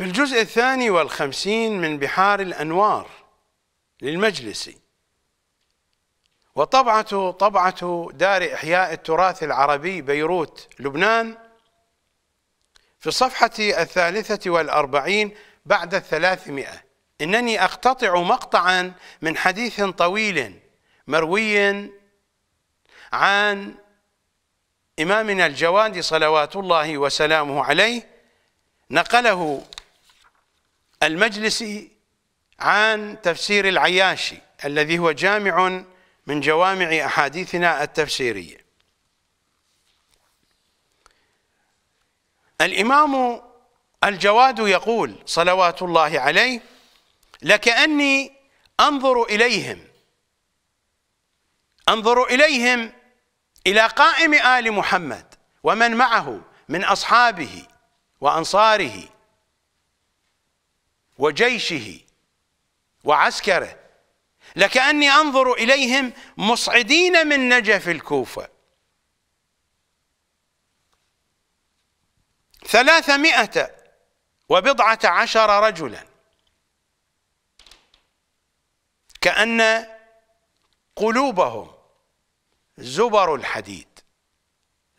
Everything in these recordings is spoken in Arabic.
في الجزء الثاني والخمسين من بحار الأنوار للمجلس وطبعته طبعة دار إحياء التراث العربي بيروت لبنان في الصفحة الثالثة والأربعين بعد الثلاثمائة إنني أقتطع مقطعا من حديث طويل مروي عن إمامنا الجواد صلوات الله وسلامه عليه نقله المجلسي عن تفسير العياشي الذي هو جامع من جوامع أحاديثنا التفسيرية الإمام الجواد يقول صلوات الله عليه لكأني أنظر إليهم أنظر إليهم إلى قائم آل محمد ومن معه من أصحابه وأنصاره وجيشه وعسكره لكأني أنظر إليهم مصعدين من نجف الكوفة ثلاثمائة وبضعة عشر رجلا كأن قلوبهم زبر الحديد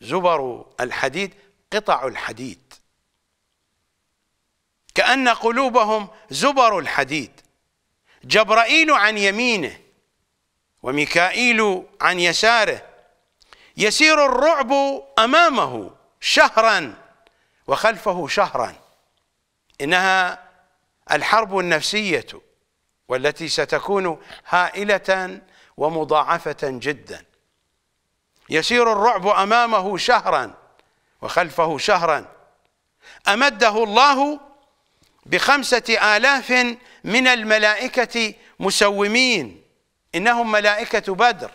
زبر الحديد قطع الحديد كأن قلوبهم زبر الحديد جبرائيل عن يمينه وميكائيل عن يساره يسير الرعب أمامه شهرا وخلفه شهرا إنها الحرب النفسية والتي ستكون هائلة ومضاعفة جدا يسير الرعب أمامه شهرا وخلفه شهرا أمده الله بخمسة آلاف من الملائكة مسومين إنهم ملائكة بدر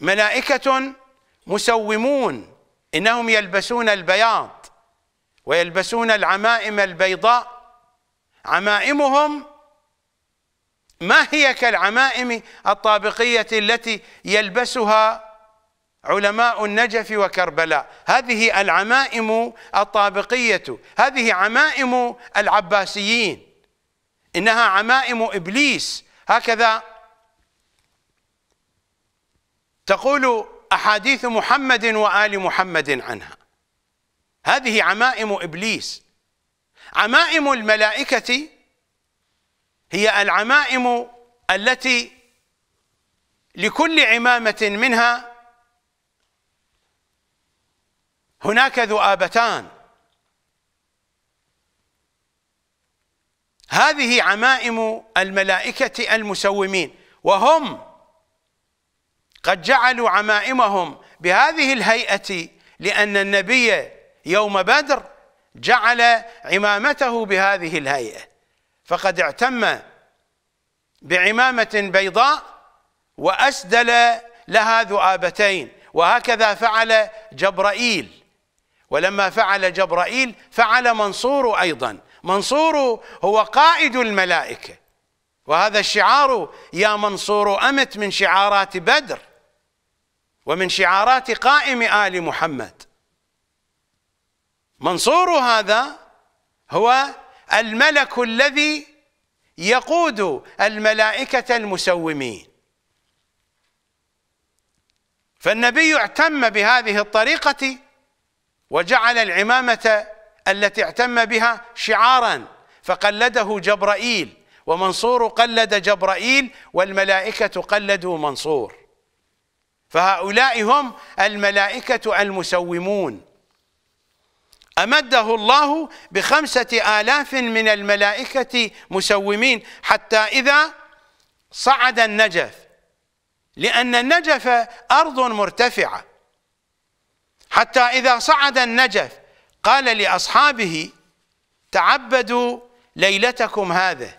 ملائكة مسومون إنهم يلبسون البياض ويلبسون العمائم البيضاء عمائمهم ما هي كالعمائم الطابقية التي يلبسها علماء النجف وكربلاء هذه العمائم الطابقية هذه عمائم العباسيين إنها عمائم إبليس هكذا تقول أحاديث محمد وآل محمد عنها هذه عمائم إبليس عمائم الملائكة هي العمائم التي لكل عمامة منها هناك ذؤابتان هذه عمائم الملائكة المسومين وهم قد جعلوا عمائمهم بهذه الهيئة لأن النبي يوم بدر جعل عمامته بهذه الهيئة فقد اعتم بعمامة بيضاء وأسدل لها ذؤابتين وهكذا فعل جبرائيل ولما فعل جبرائيل فعل منصور أيضا منصور هو قائد الملائكة وهذا الشعار يا منصور أمت من شعارات بدر ومن شعارات قائم آل محمد منصور هذا هو الملك الذي يقود الملائكة المسومين فالنبي اعتم بهذه الطريقة وجعل العمامة التي اعتم بها شعارا فقلده جبرائيل ومنصور قلد جبرائيل والملائكة قلدوا منصور فهؤلاء هم الملائكة المسومون أمده الله بخمسة آلاف من الملائكة مسومين حتى إذا صعد النجف لأن النجف أرض مرتفعة حتى إذا صعد النجف قال لأصحابه تعبدوا ليلتكم هذا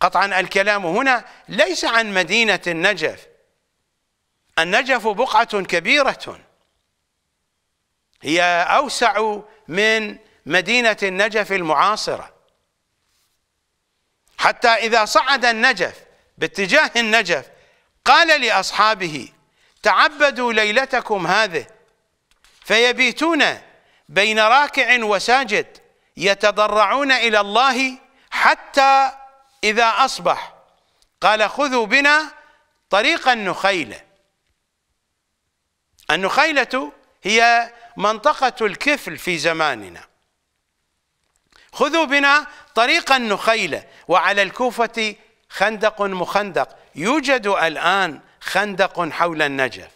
قطعا الكلام هنا ليس عن مدينة النجف النجف بقعة كبيرة هي أوسع من مدينة النجف المعاصرة حتى إذا صعد النجف باتجاه النجف قال لأصحابه تعبدوا ليلتكم هذه فيبيتون بين راكع وساجد يتضرعون إلى الله حتى إذا أصبح قال خذوا بنا طريق النخيلة النخيلة هي منطقة الكفل في زماننا خذوا بنا طريق النخيلة وعلى الكوفة خندق مخندق يوجد الآن خندق حول النجف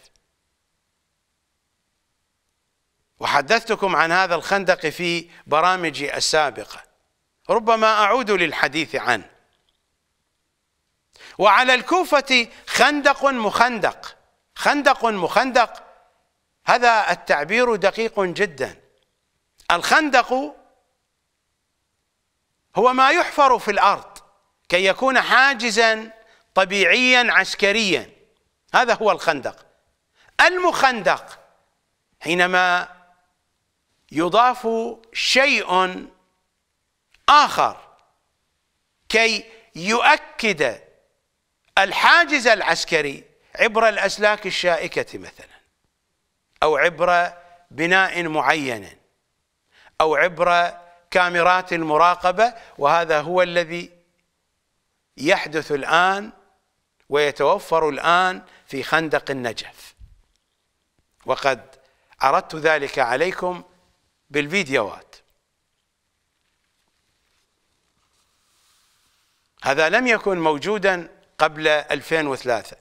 وحدثتكم عن هذا الخندق في برامجي السابقة ربما أعود للحديث عنه وعلى الكوفة خندق مخندق خندق مخندق هذا التعبير دقيق جدا الخندق هو ما يحفر في الأرض كي يكون حاجزا طبيعيا عسكريا هذا هو الخندق المخندق حينما يضاف شيء آخر كي يؤكد الحاجز العسكري عبر الأسلاك الشائكة مثلا أو عبر بناء معين أو عبر كاميرات المراقبة وهذا هو الذي يحدث الآن ويتوفر الآن في خندق النجف وقد عرضت ذلك عليكم بالفيديوهات هذا لم يكن موجودا قبل 2003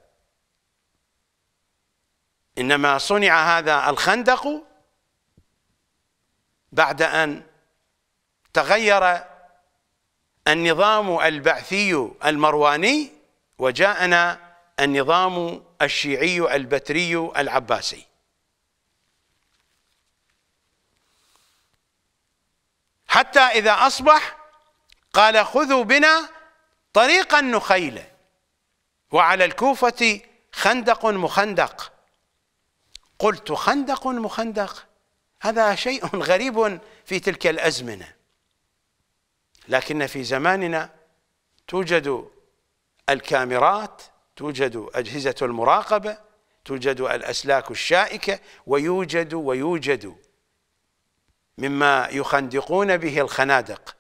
إنما صنع هذا الخندق بعد أن تغير النظام البعثي المرواني وجاءنا النظام الشيعي البتري العباسي حتى إذا أصبح قال خذوا بنا طريق النخيلة وعلى الكوفة خندق مخندق قلت خندق مخندق هذا شيء غريب في تلك الأزمنة لكن في زماننا توجد الكاميرات توجد أجهزة المراقبة توجد الأسلاك الشائكة ويوجد ويوجد مما يخندقون به الخنادق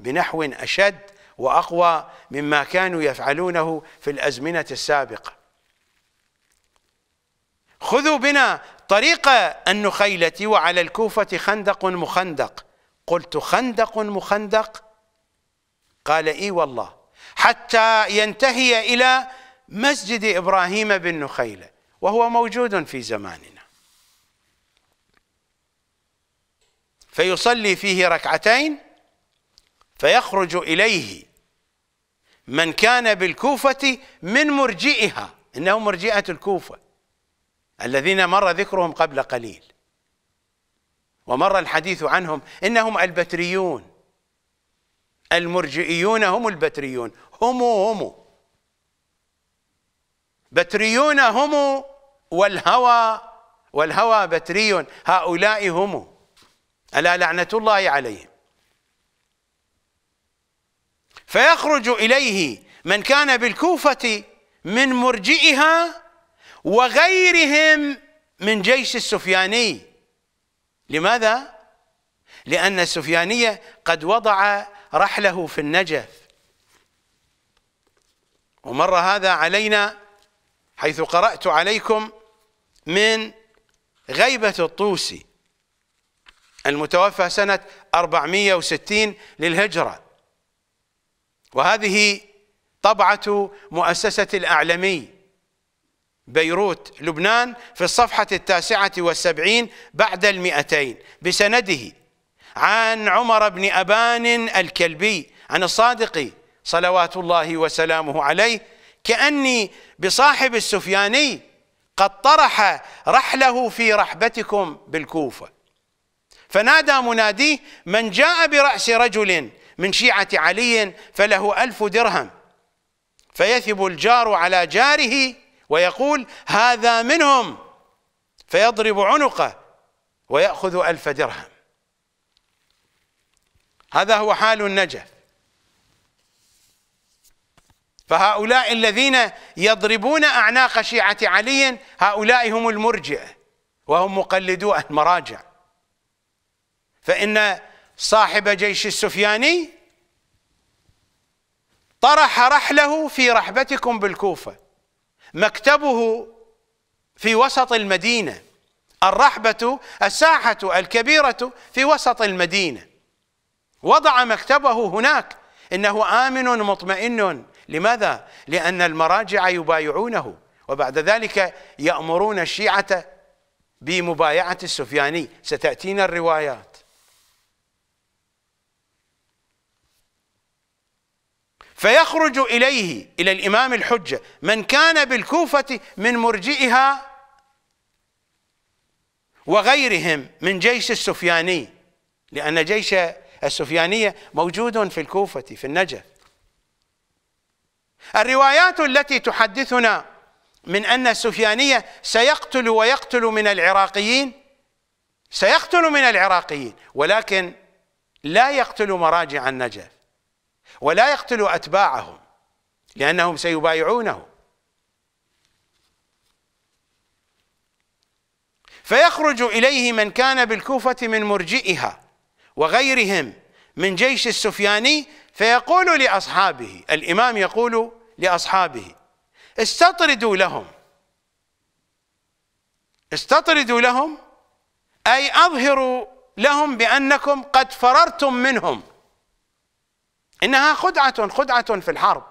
بنحو أشد وأقوى مما كانوا يفعلونه في الأزمنة السابقة خذوا بنا طريق النخيلة وعلى الكوفة خندق مخندق قلت خندق مخندق قال إي والله حتى ينتهي إلى مسجد إبراهيم بن نخيلة وهو موجود في زماننا فيصلي فيه ركعتين فيخرج إليه من كان بالكوفة من مرجئها إنهم مرجئة الكوفة الذين مر ذكرهم قبل قليل ومر الحديث عنهم إنهم البتريون المرجئيون هم البتريون هم هم بتريون هم والهوى والهوى بتري هؤلاء هم ألا لعنة الله عليهم فيخرج إليه من كان بالكوفة من مرجئها وغيرهم من جيش السفياني لماذا؟ لأن السفياني قد وضع رحله في النجف ومر هذا علينا حيث قرأت عليكم من غيبة الطوسي المتوفى سنة 460 للهجرة وهذه طبعة مؤسسة الأعلمي بيروت لبنان في الصفحة التاسعة والسبعين بعد المئتين بسنده عن عمر بن أبان الكلبي عن الصادق صلوات الله وسلامه عليه كأني بصاحب السفياني قد طرح رحله في رحبتكم بالكوفة فنادى مناديه من جاء برأس رجل من شيعة علي فله ألف درهم فيثب الجار على جاره ويقول هذا منهم فيضرب عنقه ويأخذ ألف درهم هذا هو حال النجف فهؤلاء الذين يضربون أعناق شيعة علي هؤلاء هم المرجئة وهم مقلدو المراجع فإن صاحب جيش السفياني طرح رحله في رحبتكم بالكوفة مكتبه في وسط المدينة الرحبة الساحة الكبيرة في وسط المدينة وضع مكتبه هناك إنه آمن مطمئن لماذا؟ لأن المراجع يبايعونه وبعد ذلك يأمرون الشيعة بمبايعة السفياني ستأتينا الروايات فيخرج إليه إلى الإمام الحجة من كان بالكوفة من مرجئها وغيرهم من جيش السفياني لأن جيش السفيانية موجود في الكوفة في النجف الروايات التي تحدثنا من أن السفيانية سيقتل ويقتل من العراقيين سيقتل من العراقيين ولكن لا يقتل مراجع النجف ولا يقتل أتباعهم لأنهم سيبايعونه فيخرج إليه من كان بالكوفة من مرجئها وغيرهم من جيش السفياني فيقول لأصحابه الإمام يقول لأصحابه استطردوا لهم استطردوا لهم أي أظهروا لهم بأنكم قد فررتم منهم إنها خدعة خدعة في الحرب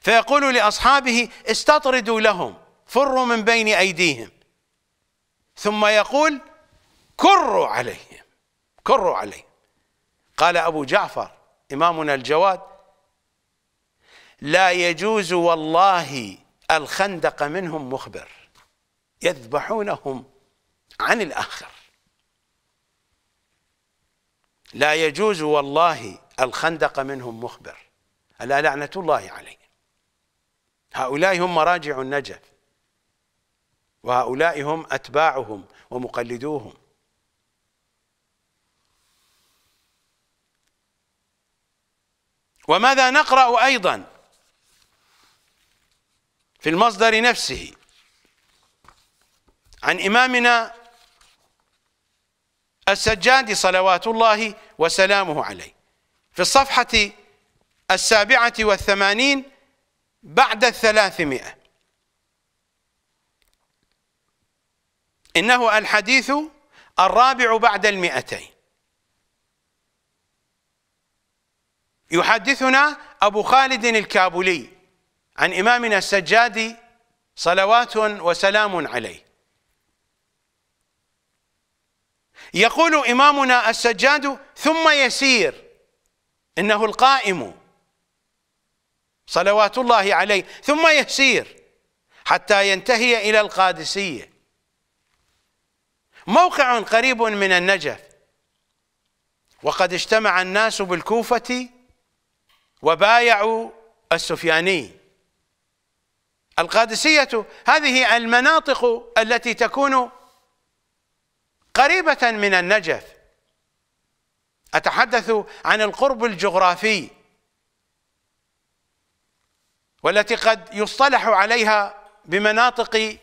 فيقول لأصحابه استطردوا لهم فروا من بين أيديهم ثم يقول كروا عليهم كروا عليهم قال أبو جعفر إمامنا الجواد لا يجوز والله الخندق منهم مخبر يذبحونهم عن الآخر لا يجوز والله الخندق منهم مخبر ألا لعنة الله عليه هؤلاء هم مراجع النجف وهؤلاء هم أتباعهم ومقلدوهم وماذا نقرأ أيضا في المصدر نفسه عن إمامنا السجاد صلوات الله وسلامه عليه في الصفحة السابعة والثمانين بعد الثلاثمائة إنه الحديث الرابع بعد المئتين يحدثنا أبو خالد الكابولي عن إمامنا السجادي صلوات وسلام عليه يقول إمامنا السجاد ثم يسير إنه القائم صلوات الله عليه ثم يسير حتى ينتهي إلى القادسية موقع قريب من النجف وقد اجتمع الناس بالكوفة وبايعوا السفياني القادسية هذه المناطق التي تكون قريبة من النجف أتحدث عن القرب الجغرافي والتي قد يصطلح عليها بمناطق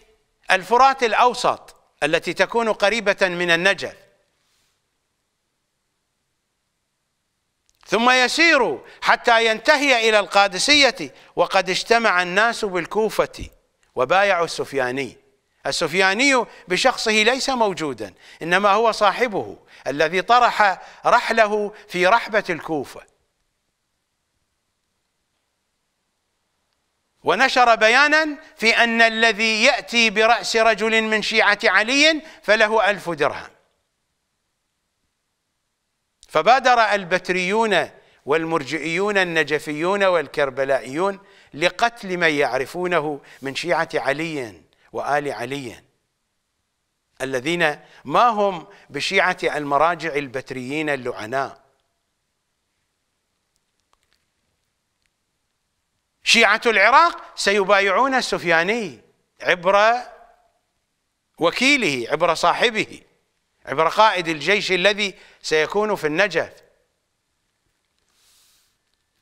الفرات الأوسط التي تكون قريبة من النجف ثم يسير حتى ينتهي إلى القادسية وقد اجتمع الناس بالكوفة وبايعوا السفياني السفياني بشخصه ليس موجودا إنما هو صاحبه الذي طرح رحله في رحبة الكوفة ونشر بيانا في أن الذي يأتي برأس رجل من شيعة علي فله ألف درهم فبادر البتريون والمرجئيون النجفيون والكربلائيون لقتل من يعرفونه من شيعة علي وآل علي الذين ما هم بشيعة المراجع البتريين اللعناء شيعة العراق سيبايعون السفياني عبر وكيله عبر صاحبه عبر قائد الجيش الذي سيكون في النجف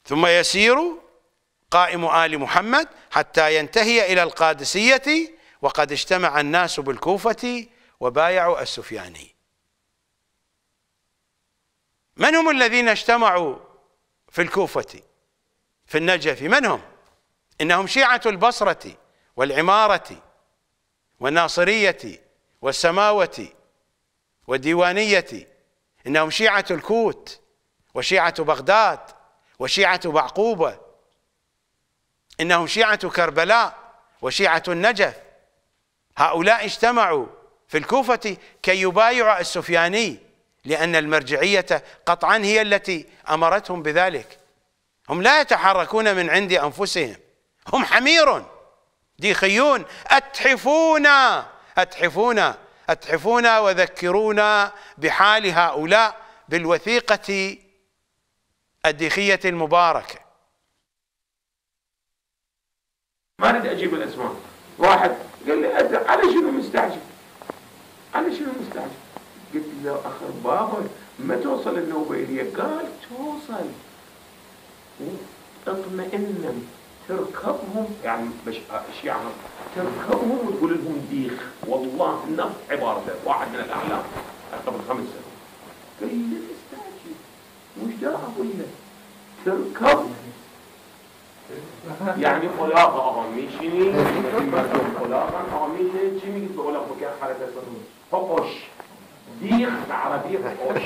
ثم يسير قائم آل محمد حتى ينتهي إلى القادسية وقد اجتمع الناس بالكوفة وبايعوا السفياني من هم الذين اجتمعوا في الكوفة في النجف من هم إنهم شيعة البصرة والعمارة والناصرية والسماوة وديوانيتي إنهم شيعة الكوت وشيعة بغداد وشيعة بعقوبة إنهم شيعة كربلاء وشيعة النجف هؤلاء اجتمعوا في الكوفة كي يبايعوا السفياني لأن المرجعية قطعا هي التي أمرتهم بذلك هم لا يتحركون من عند أنفسهم هم حمير ديخيون أتحفونا أتحفونا أتحفونا وذكرونا بحال هؤلاء بالوثيقة الديخية المباركة ما أريد أجيب الأسماء واحد قال لي أدرك على شنو مستعجل على شنو مستعجل قلت له أخر بابا ما توصل النوبة إليه قال توصل اطمئن تركبهم يعني مش الشيعة تركبهم وتقول لهم ديخ والله نفس عبارته واحد من الأعلام قبل خمس سنوات قال لي ليش مش ده أبويا تركب يعني خلاقة أغاميشني مرجم خلاقة أغاميشني جيمي بقول لك بكاء حركة فقش ديخ بالعربية فقش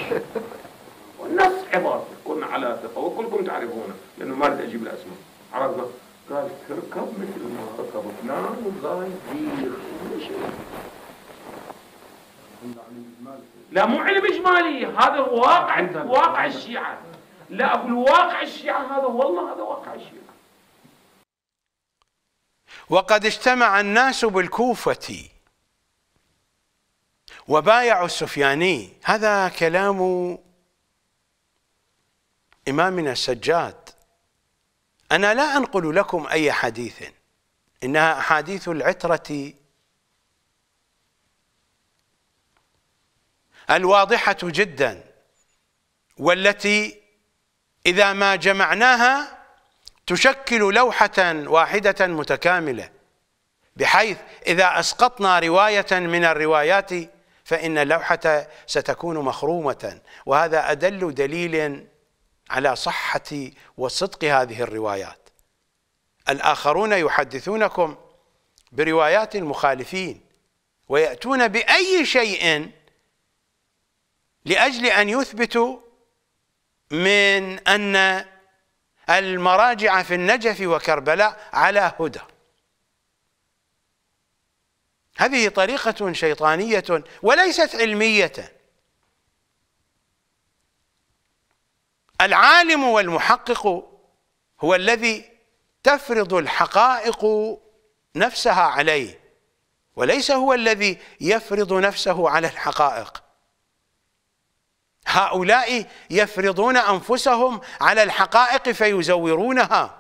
والنفس عبارته كنا على ثقة وكلكم تعرفونه لأنه ما أريد أجيب الأسماء عرفنا قال تركب مثل ما نعم والله كبير لا مو علم اجمالي هذا الواقع واقع الشيعه لا اقول واقع الشيعه هذا والله هذا واقع الشيعه وقد اجتمع الناس بالكوفه وبايعوا السفياني هذا كلام إمامنا السجاد أنا لا أنقل لكم أي حديث إنها أحاديث العترة الواضحة جدا والتي إذا ما جمعناها تشكل لوحة واحدة متكاملة بحيث إذا أسقطنا رواية من الروايات فإن اللوحة ستكون مخرومة وهذا أدل دليل على صحة وصدق هذه الروايات الآخرون يحدثونكم بروايات المخالفين ويأتون بأي شيء لأجل أن يثبتوا من أن المراجع في النجف وكربلاء على هدى هذه طريقة شيطانية وليست علمية العالم والمحقق هو الذي تفرض الحقائق نفسها عليه وليس هو الذي يفرض نفسه على الحقائق هؤلاء يفرضون أنفسهم على الحقائق فيزورونها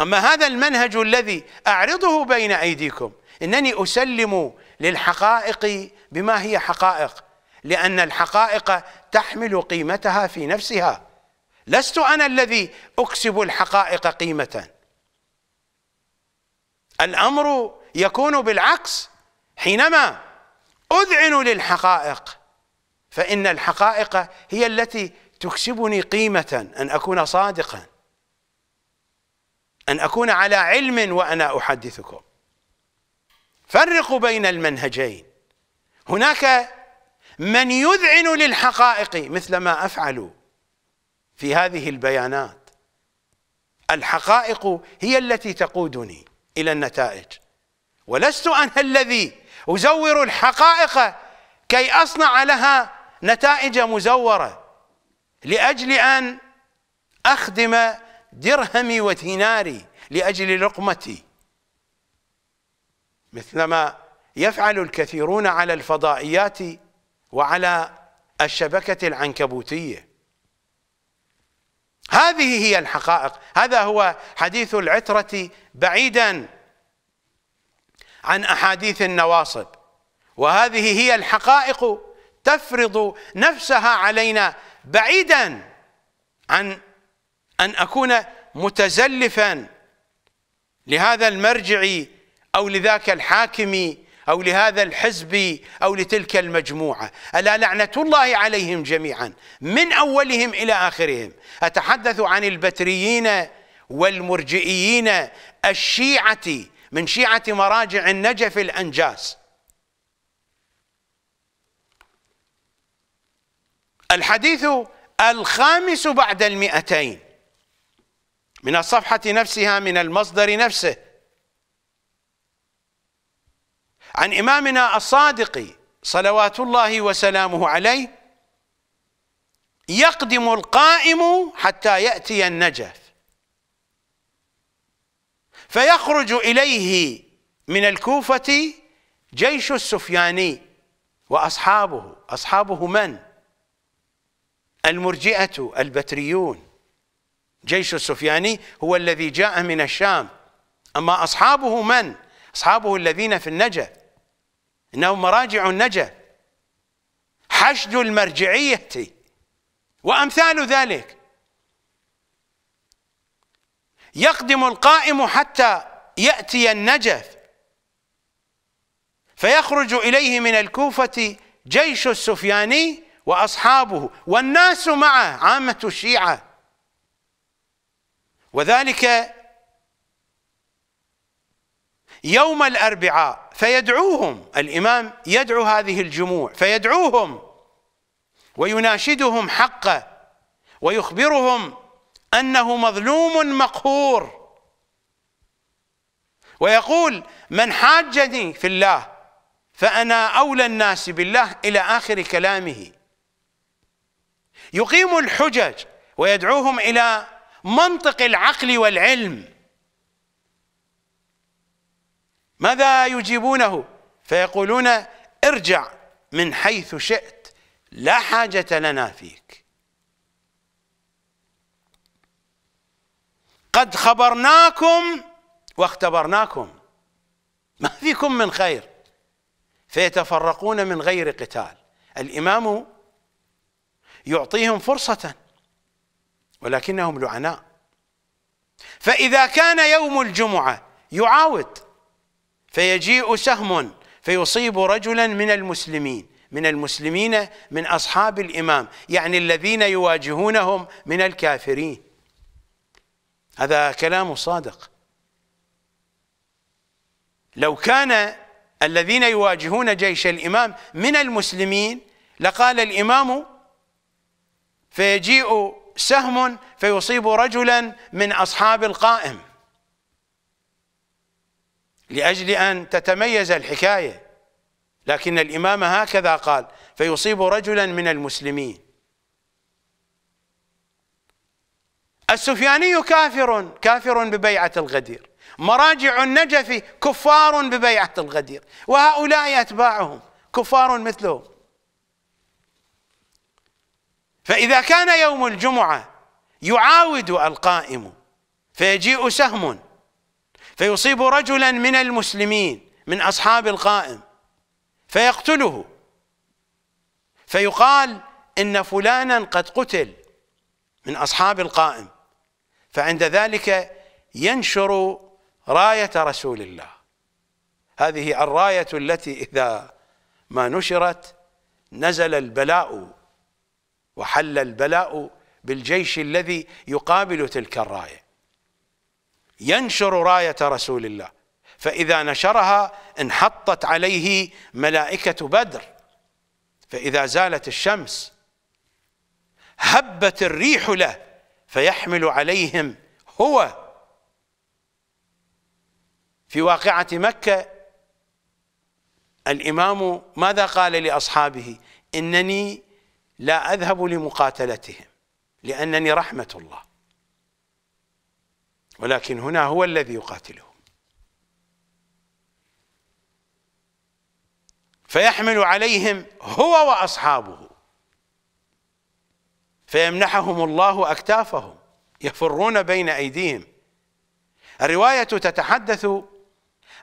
أما هذا المنهج الذي أعرضه بين أيديكم إنني أسلم للحقائق بما هي حقائق لأن الحقائق تحمل قيمتها في نفسها لست أنا الذي أكسب الحقائق قيمة الأمر يكون بالعكس حينما أذعن للحقائق فإن الحقائق هي التي تكسبني قيمة أن أكون صادقا أن أكون على علم وأنا أحدثكم فرقوا بين المنهجين هناك من يذعن للحقائق مثل ما أفعل في هذه البيانات الحقائق هي التي تقودني إلى النتائج ولست أنا الذي أزور الحقائق كي أصنع لها نتائج مزورة لأجل أن أخدم درهمي وديناري لأجل لقمتي مثلما يفعل الكثيرون على الفضائيات وعلى الشبكة العنكبوتية هذه هي الحقائق هذا هو حديث العترة بعيدا عن أحاديث النواصب وهذه هي الحقائق تفرض نفسها علينا بعيدا عن أن أكون متزلفا لهذا المرجع أو لذاك الحاكم أو لهذا الحزب أو لتلك المجموعة ألا لعنة الله عليهم جميعا من أولهم إلى آخرهم أتحدث عن البتريين والمرجئيين الشيعة من شيعة مراجع النجف الأنجاس الحديث الخامس بعد المئتين من الصفحة نفسها من المصدر نفسه عن إمامنا الصادق صلوات الله وسلامه عليه يقدم القائم حتى يأتي النجف فيخرج إليه من الكوفة جيش السفياني وأصحابه أصحابه من؟ المرجئة البتريون جيش السفياني هو الذي جاء من الشام أما أصحابه من؟ أصحابه الذين في النجف إنه مراجع النجا حشد المرجعية وأمثال ذلك يقدم القائم حتى يأتي النجف فيخرج إليه من الكوفة جيش السفياني وأصحابه والناس معه عامة الشيعة وذلك يوم الاربعاء فيدعوهم الامام يدعو هذه الجموع فيدعوهم ويناشدهم حقه ويخبرهم انه مظلوم مقهور ويقول من حاجني في الله فانا اولى الناس بالله الى اخر كلامه يقيم الحجج ويدعوهم الى منطق العقل والعلم ماذا يجيبونه فيقولون ارجع من حيث شئت لا حاجة لنا فيك قد خبرناكم واختبرناكم ما فيكم من خير فيتفرقون من غير قتال الإمام يعطيهم فرصة ولكنهم لعناء فإذا كان يوم الجمعة يعاود فيجيء سهم فيصيب رجلا من المسلمين من المسلمين من أصحاب الإمام يعني الذين يواجهونهم من الكافرين هذا كلام صادق لو كان الذين يواجهون جيش الإمام من المسلمين لقال الإمام فيجيء سهم فيصيب رجلا من أصحاب القائم لأجل أن تتميز الحكاية لكن الإمام هكذا قال فيصيب رجلا من المسلمين السفياني كافر كافر ببيعة الغدير مراجع النجف كفار ببيعة الغدير وهؤلاء أتباعهم كفار مثلهم فإذا كان يوم الجمعة يعاود القائم فيجيء سهم فيصيب رجلا من المسلمين من أصحاب القائم فيقتله فيقال إن فلانا قد قتل من أصحاب القائم فعند ذلك ينشر راية رسول الله هذه الراية التي إذا ما نشرت نزل البلاء وحل البلاء بالجيش الذي يقابل تلك الرايه ينشر راية رسول الله فإذا نشرها انحطت عليه ملائكة بدر فإذا زالت الشمس هبت الريح له فيحمل عليهم هو في واقعة مكة الإمام ماذا قال لأصحابه إنني لا أذهب لمقاتلتهم لأنني رحمة الله ولكن هنا هو الذي يقاتلهم فيحمل عليهم هو واصحابه فيمنحهم الله اكتافهم يفرون بين ايديهم الروايه تتحدث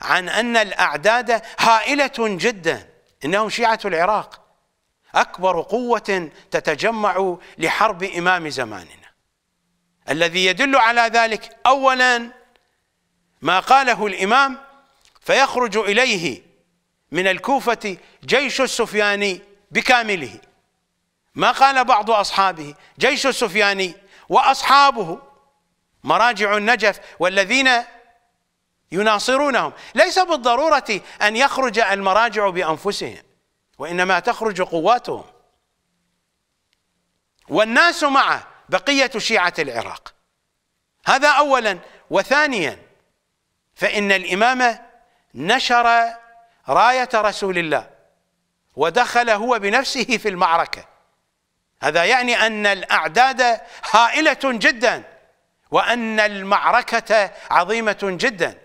عن ان الاعداد هائله جدا انهم شيعه العراق اكبر قوه تتجمع لحرب امام زماننا الذي يدل على ذلك اولا ما قاله الامام فيخرج اليه من الكوفه جيش السفياني بكامله ما قال بعض اصحابه جيش السفياني واصحابه مراجع النجف والذين يناصرونهم ليس بالضروره ان يخرج المراجع بانفسهم وانما تخرج قواتهم والناس معه بقية شيعة العراق هذا أولا وثانيا فإن الإمام نشر راية رسول الله ودخل هو بنفسه في المعركة هذا يعني أن الأعداد هائلة جدا وأن المعركة عظيمة جدا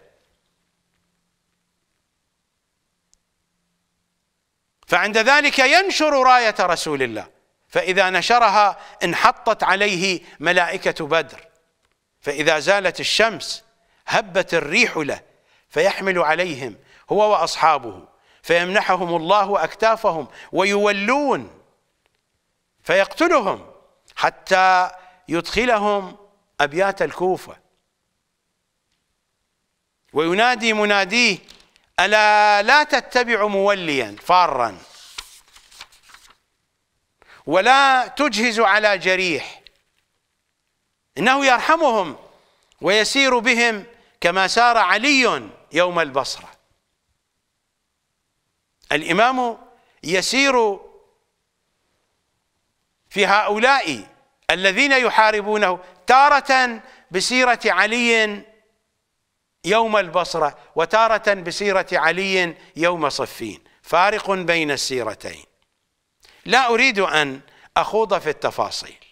فعند ذلك ينشر راية رسول الله فإذا نشرها انحطت عليه ملائكة بدر فإذا زالت الشمس هبت الريح له فيحمل عليهم هو وأصحابه فيمنحهم الله أكتافهم ويولون فيقتلهم حتى يدخلهم أبيات الكوفة وينادي مناديه ألا لا تتبع موليا فارا ولا تجهز على جريح إنه يرحمهم ويسير بهم كما سار علي يوم البصرة الإمام يسير في هؤلاء الذين يحاربونه تارة بسيرة علي يوم البصرة وتارة بسيرة علي يوم صفين فارق بين السيرتين لا أريد أن أخوض في التفاصيل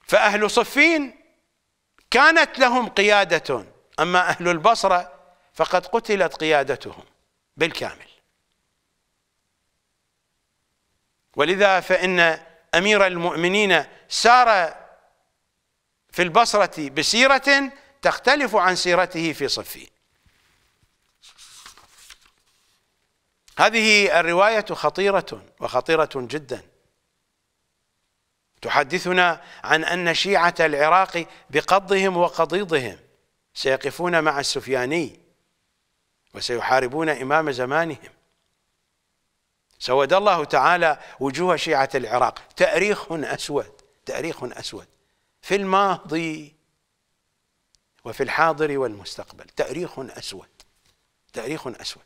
فأهل صفين كانت لهم قيادة أما أهل البصرة فقد قتلت قيادتهم بالكامل ولذا فإن أمير المؤمنين سار في البصرة بسيرة تختلف عن سيرته في صفين هذه الرواية خطيرة وخطيرة جدا تحدثنا عن أن شيعة العراق بقضهم وقضيضهم سيقفون مع السفياني وسيحاربون إمام زمانهم سود الله تعالى وجوه شيعة العراق تأريخ أسود تأريخ أسود في الماضي وفي الحاضر والمستقبل تأريخ أسود تأريخ أسود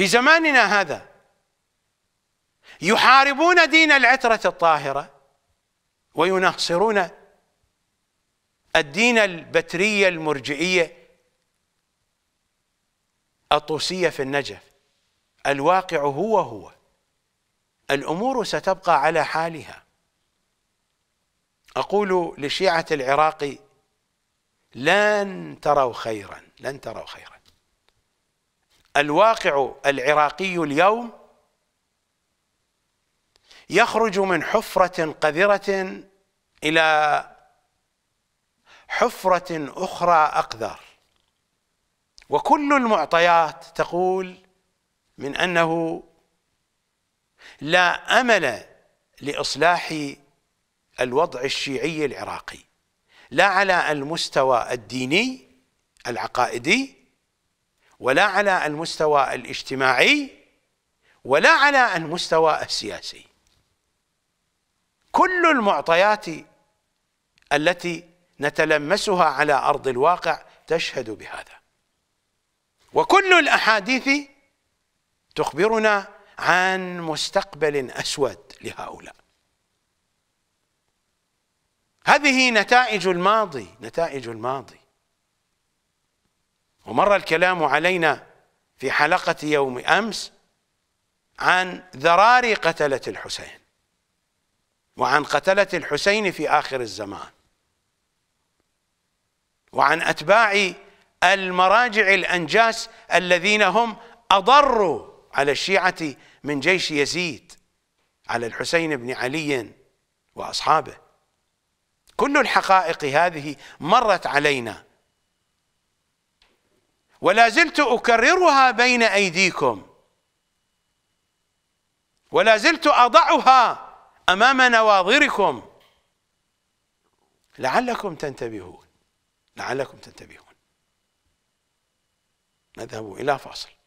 في زماننا هذا يحاربون دين العترة الطاهرة ويناصرون الدين البترية المرجئية الطوسية في النجف الواقع هو هو الأمور ستبقى على حالها أقول لشيعة العراقي لن تروا خيرا لن تروا خيرا الواقع العراقي اليوم يخرج من حفرة قذرة إلى حفرة أخرى أقذر وكل المعطيات تقول من أنه لا أمل لإصلاح الوضع الشيعي العراقي لا على المستوى الديني العقائدي ولا على المستوى الاجتماعي ولا على المستوى السياسي كل المعطيات التي نتلمسها على أرض الواقع تشهد بهذا وكل الأحاديث تخبرنا عن مستقبل أسود لهؤلاء هذه نتائج الماضي نتائج الماضي ومر الكلام علينا في حلقة يوم أمس عن ذراري قتلة الحسين وعن قتلة الحسين في آخر الزمان وعن أتباع المراجع الأنجاس الذين هم أضروا على الشيعة من جيش يزيد على الحسين بن علي وأصحابه كل الحقائق هذه مرت علينا ولا زلت أكررها بين أيديكم ولا زلت أضعها أمام نواظركم لعلكم تنتبهون لعلكم تنتبهون نذهب إلى فاصل